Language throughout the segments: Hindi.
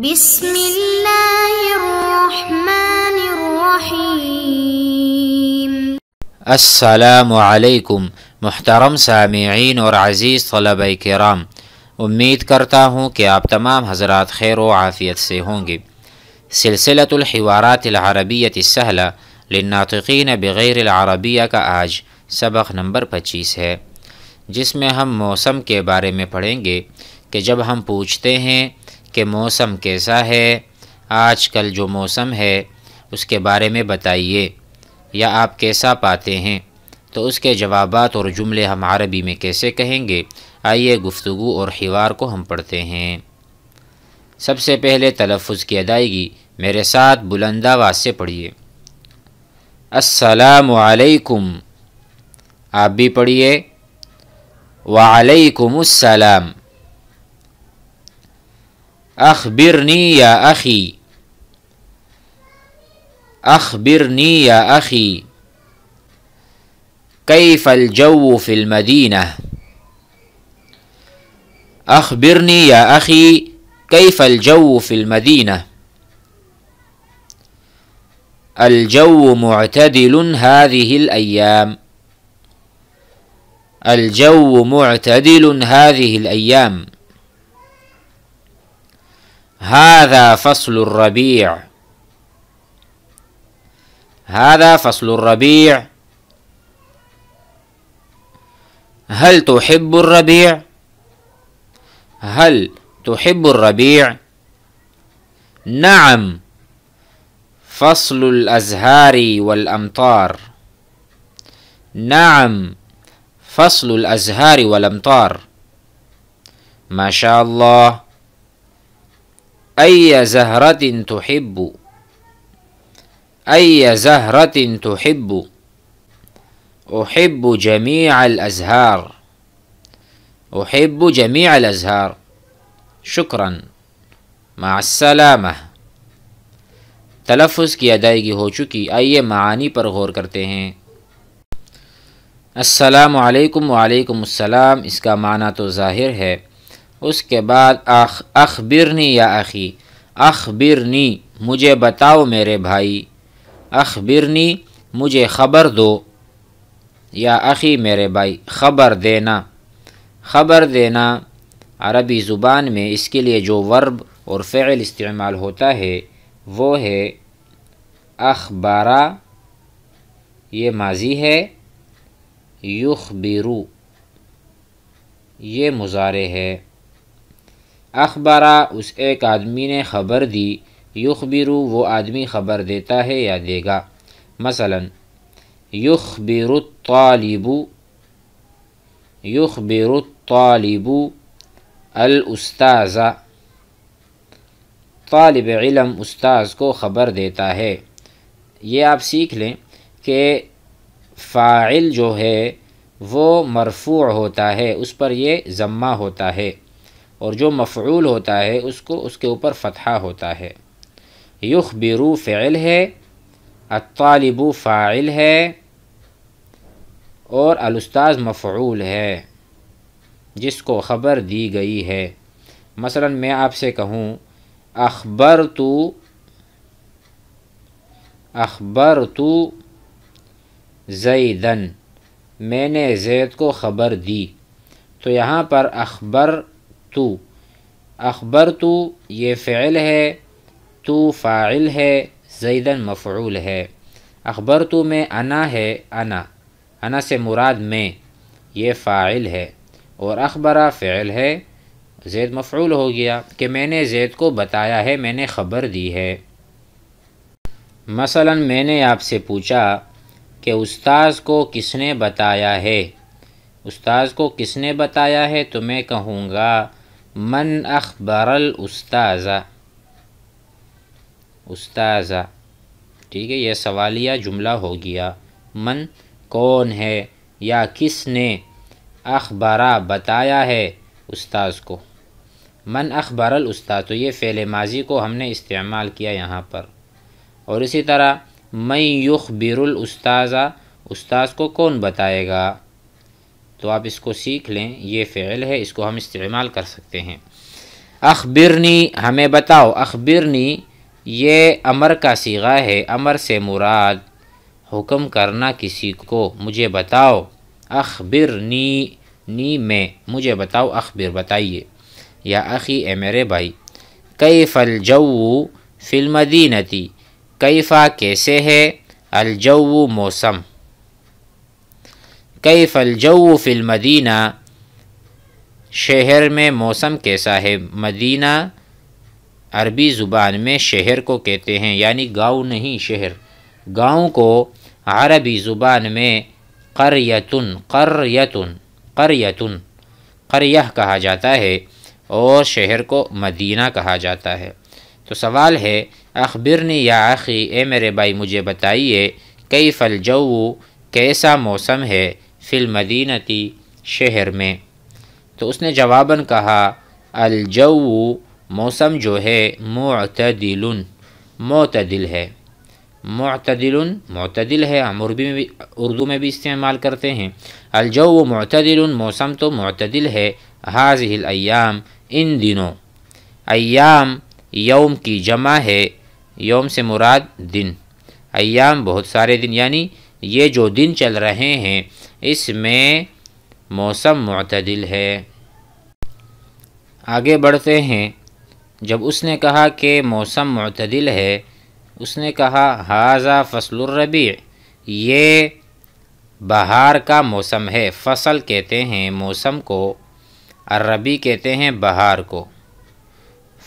بسم الله الرحمن الرحيم السلام عليكم محترम सामीन और अज़ीज़ तलब कराम उम्मीद करता हूँ कि आप तमाम हजरात खैर व आफ़ियत से होंगे सिलसिलतलवारातलरबियत सहला लनातिन बग़ैर अरबिया का आज सबक नंबर पच्चीस है जिसमें हम मौसम के बारे में पढ़ेंगे कि जब हम पूछते हैं कि मौसम कैसा है आजकल जो मौसम है उसके बारे में बताइए या आप कैसा पाते हैं तो उसके जवाबात और जुमले हम अरबी में कैसे कहेंगे आइए गुफ्तु और हिवार को हम पढ़ते हैं सबसे पहले तलफ़ की अदायगी मेरे साथ बुलंद आवाज़ से पढ़िए असलकुम आप भी पढ़िए वालेकुम أخبرني يا أخي أخبرني يا أخي كيف الجو في المدينة أخبرني يا أخي كيف الجو في المدينة الجو معتدل هذه الأيام الجو معتدل هذه الأيام هذا فصل الربيع هذا فصل الربيع هل تحب الربيع هل تحب الربيع نعم فصل الازهار والامطار نعم فصل الازهار والامطار ما شاء الله أي زهرة تحب أي زهرة تحب أحب جميع الأزهار أحب جميع الأزهار شكرا مع السلامة تلفظ کی ادائیگی ہو چکی آئیے معانی پر غور کرتے ہیں السلام علیکم وعلیکم السلام اس کا معنی تو ظاہر ہے उसके बाद अख अखबिरनी या अखी अखबिरनी मुझे बताओ मेरे भाई अखबिरनी मुझे ख़बर दो या अखी मेरे भाई ख़बर देना ख़बर देना अरबी ज़ुबान में इसके लिए जो वर्ब और फ़ेल इस्तेमाल होता है वो है अखबारा ये माजी है युख बिरू ये मुजारे है अखबारा उस एक आदमी ने खबर दी युखबिरु वो आदमी खबर देता है या देगा मसलन युखबिरु तालिबु युखबिरु तालिबु अलउस्ताज़ा तालब इलम उस्ताज़ को ख़बर देता है ये आप सीख लें कि फ़ाइल जो है वो मरफू होता है उस पर ये ज़म्मा होता है और जो मफ़ूल होता है उसको उसके ऊपर फतहा होता है युख बिरू फ़ैल है अतालिबू फ़ाइल है और अलस्ताज़ मफ़ूल है जिसको ख़बर दी गई है मसला मैं आपसे कहूँ अखबर तो अखबर तो जईदन मैंने जैद को ख़बर दी तो यहाँ पर अखबर तो अखबर तो ये फ़ैल है तो फ़ाइल है जैदन मफूल है अखबर तो में अना है अना अना से मुराद में ये फ़ाइल है और अखबरा फ़ैल है जैद मफूल हो गया कि मैंने जैद को बताया है मैंने ख़बर दी है मसला मैंने आपसे पूछा कि उस्ताज़ को किसने बताया है उस्ताज़ को किसने बताया है तो मैं कहूँगा मन अखबरल उस्ताज़ा उस्ताज़ा ठीक है यह सवालिया जुमला हो गया मन कौन है या किसने अखबारा बताया है उस्ताज़ को मन अखबरल उस्ताद तो ये फ़ैल माजी को हमने इस्तेमाल किया यहाँ पर और इसी तरह मैं युख बिरुल उस्ताज़ा उस्ताज़ को कौन बताएगा तो आप इसको सीख लें ये फ़ैल है इसको हम इस्तेमाल कर सकते हैं अखबिरनी हमें बताओ अखबिरनी ये अमर का सीगा है अमर से मुराद हुक्म करना किसी को मुझे बताओ अखबिरनी नी में मुझे बताओ अखबिर बताइए या अखी ए मेरे भाई कई फल जऊ फिल्मदीनती कैफ़ा कैसे है अलजऊ मौसम कई फलजऊ फिल मदीना शहर में मौसम कैसा है मदीना अरबी ज़ुबान में शहर को कहते हैं यानी गांव नहीं शहर गांव को अरबी ज़ुबान में करयतुन करयतुन करयतुन करयह कहा जाता है और शहर को मदीना कहा जाता है तो सवाल है अखबिरनी या आखी ए मेरे भाई मुझे बताइए कई फलजऊ कैसा मौसम है फ़िल मदीनती शहर में तो उसने जवाबन कहा अलजऊ मौसम जो है मतदिल मतदिल है मतदिल मतदिल है हम उर्बी में भी उर्दू में भी इस्तेमाल करते हैं अलजऊ मतदिल मौसम तो मतदिल है हाजिल अयाम इन दिनों अयाम यौम की जमा है यौम से मुराद दिन अयाम बहुत सारे दिन यानी ये जो दिन चल रहे हैं इसमें मौसम मतदिल है आगे बढ़ते हैं जब उसने कहा कि मौसम मतदिल है उसने कहा हाजा फसलरबी ये बहार का मौसम है फसल कहते हैं मौसम को और रबी कहते हैं बहार को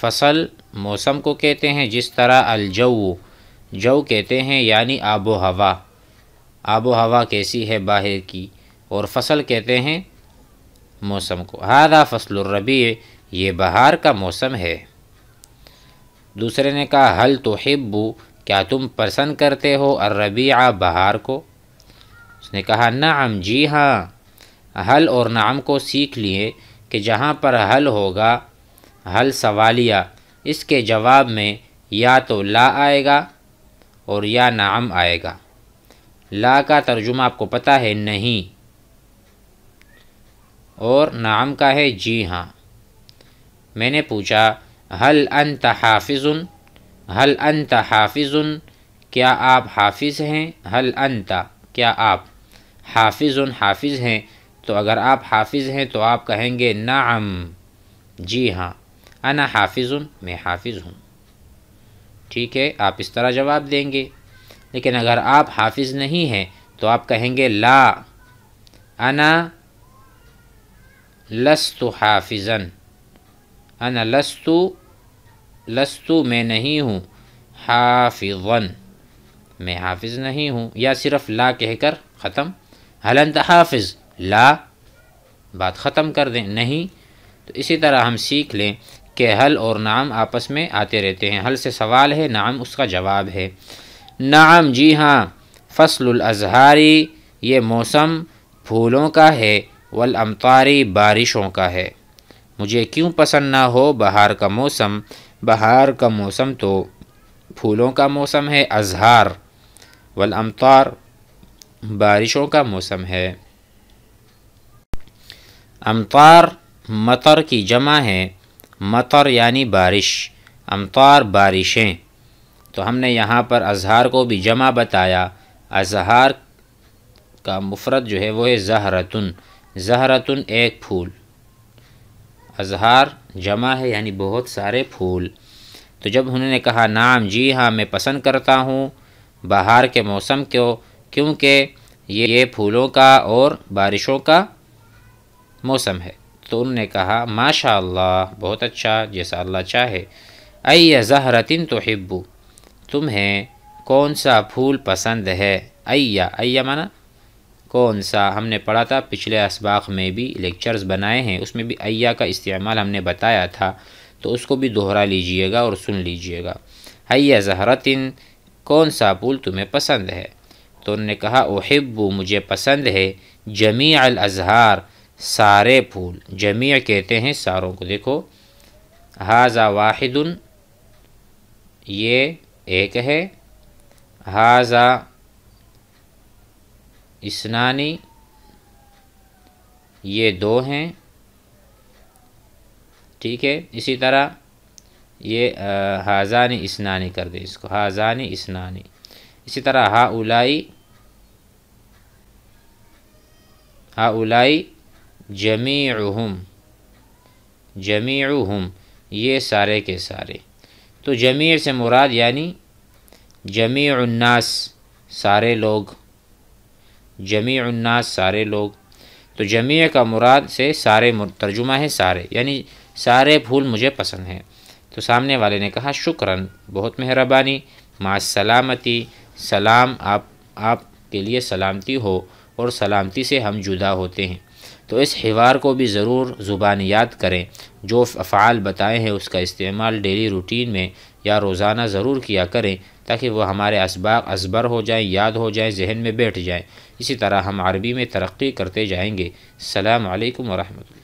फसल मौसम को कहते हैं जिस तरह अलजऊ जव कहते हैं यानी आबो हवा आबो हवा कैसी है बाहर की और फसल कहते हैं मौसम को हादा रबी ये बहार का मौसम है दूसरे ने कहा हल तो हिब्बू क्या तुम पसंद करते हो आ बहार को उसने कहा नाम जी हाँ हल और नाम को सीख लिए कि जहाँ पर हल होगा हल सवालिया इसके जवाब में या तो ला आएगा और या नाम आएगा ला का तर्जुमा आपको पता है नहीं और नाम का है जी हाँ मैंने पूछा हल अन हाफिजुन हल अन हाफिजुन क्या आप हाफिज़ हैं हल अंत क्या आप हाफिजुन हाफिज़ हैं तो अगर आप हाफिज़ हैं तो आप कहेंगे नाम जी हाँ अना हाफिजुन मैं हाफिज़ हूँ ठीक है आप इस तरह जवाब देंगे लेकिन अगर आप हाफिज़ नहीं हैं तो आप कहेंगे ला अना लस्तु हाफिज़न अना लस्तु लस्तु मैं नहीं हूँ हाफिज़न मैं हाफिज़ नहीं हूँ या सिर्फ ला कहकर ख़त्म हलंत हाफिज़ ला बात ख़त्म कर दें नहीं तो इसी तरह हम सीख लें कि हल और नाम आपस में आते रहते हैं हल से सवाल है नाम उसका जवाब है नाम जी हाँ अजहारी ये मौसम फूलों का है वलमतारी बारिशों का है मुझे क्यों पसंद ना हो बहार का मौसम बहार का मौसम तो फूलों का मौसम है अजहार वलमतार बारिशों का मौसम है अमतार मतर की जमा है मतर यानी बारिश अमतार बारिशें तो हमने यहाँ पर अजहार को भी जमा बताया अजहार का मुफरत जो है वो है जहरतन जहरतन एक फूल अजहार जमा है यानी बहुत सारे फूल तो जब उन्होंने कहा नाम जी हाँ मैं पसंद करता हूँ बाहर के मौसम को क्योंकि ये ये फूलों का और बारिशों का मौसम है तो उन्होंने कहा माशा बहुत अच्छा जैसा अल्लाह चाहे अय जहरतिन तो हिब्बू तुम्हें कौन सा फूल पसंद है अय्या अय्या माना कौन सा हमने पढ़ा था पिछले इसबाक में भी लेक्चर्स बनाए हैं उसमें भी अय्या का इस्तेमाल हमने बताया था तो उसको भी दोहरा लीजिएगा और सुन लीजिएगा अय्या जहरतिन कौन सा फूल तुम्हें पसंद है तो उन्होंने कहा ओहिब्बू मुझे पसंद है जमी अजहार सारे फूल जमी कहते हैं सारों को देखो हाजा वाहिदन ये एक है हाजा स्नानी ये दो हैं ठीक है इसी तरह ये हाजानी स्नानी कर दें इसको हाजानी इस्नानी इसी तरह हा उलाई हा उलाई जमी जमी ये सारे के सारे तो जमीर से मुराद यानी जमी उन्नास सारे लोग जमी उन्नास सारे लोग तो जमी का मुराद से सारे तर्जुमा है सारे यानी सारे फूल मुझे पसंद हैं तो सामने वाले ने कहा शुक्रन बहुत मेहरबानी माँ सलामती सलाम आप आप के लिए सलामती हो और सलामती से हम जुदा होते हैं तो इस हिवार को भी ज़रूर ज़ुबान याद करें जो अफ़ाल बताए हैं उसका इस्तेमाल डेली रूटीन में या रोज़ाना ज़रूर किया करें ताकि वह हमारे इसबाक असबर हो जाएँ याद हो जाए जहन में बैठ जाएँ इसी तरह हम अरबी में तरक्की करते जाएँगे सलाम वरहमल